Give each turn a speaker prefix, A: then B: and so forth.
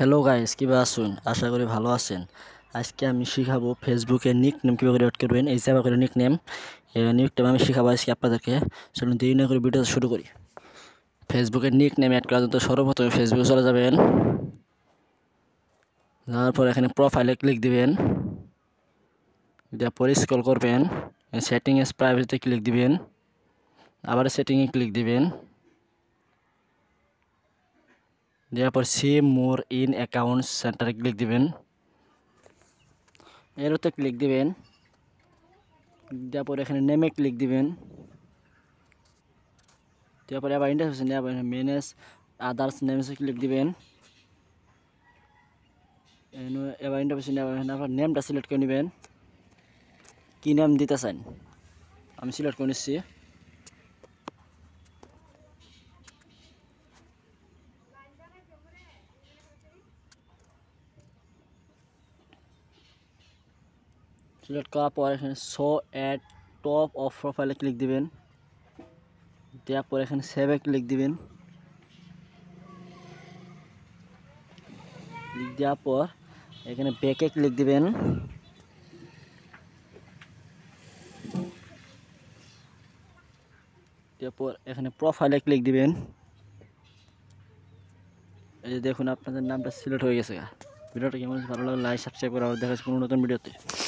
A: hello guys কীভাবে আসুন আশা করি ভালো আছেন আজকে আমি শিখাবো ফেসবুকে নিক নেম কীভাবে রেড করবেন এই যাবে করে নিক নেম নিক নেম আমি শিখাবো আজকে আপনাদেরকে চলুন দেরি না করে ভিডিও শুরু করি ফেসবুকে নিক নেম অ্যাড করার জন্য সর্বপ্রথমে ফেসবুকে চলে যাবেন যাওয়ার পর এখানে প্রোফাইলে ক্লিক দিবেন এটা পরে স্ক্রল করবেন সেটিংস প্রাইভেসিতে ক্লিক দিবেন আবার সেটিংয়ে ক্লিক দিবেন যাহাপর same more in accounts centre click দিবেন এরোতে ক্লিক দিবেন তারপর এখানে নেম এ ক্লিক দিবেন তারপর এই ইন্টারফেস না মেনেস আদারস নেমসে ক্লিক দিবেন এই ইন্টারফেস না আপনারা নেমটা সিলেক্ট করে নিবেন কি নাম দিতেছেন আমি সিলেক্ট করে নিছি লিগ আপ অর এখানে so at top of profile এ ক্লিক দিবেন তারপর এখানে সেভ এ ক্লিক দিবেন লিগ আপ অর এখানে ব্যাক এ ক্লিক দিবেন তারপর এখানে প্রোফাইল এ ক্লিক দিবেন এই যে দেখুন আপনাদের নামটা সিলেক্ট হয়ে গেছে ভিডিওটা কেমন লাগলো লাইক সাবস্ক্রাইব করুন আর দেখাস পুরো নতুন ভিডিওতে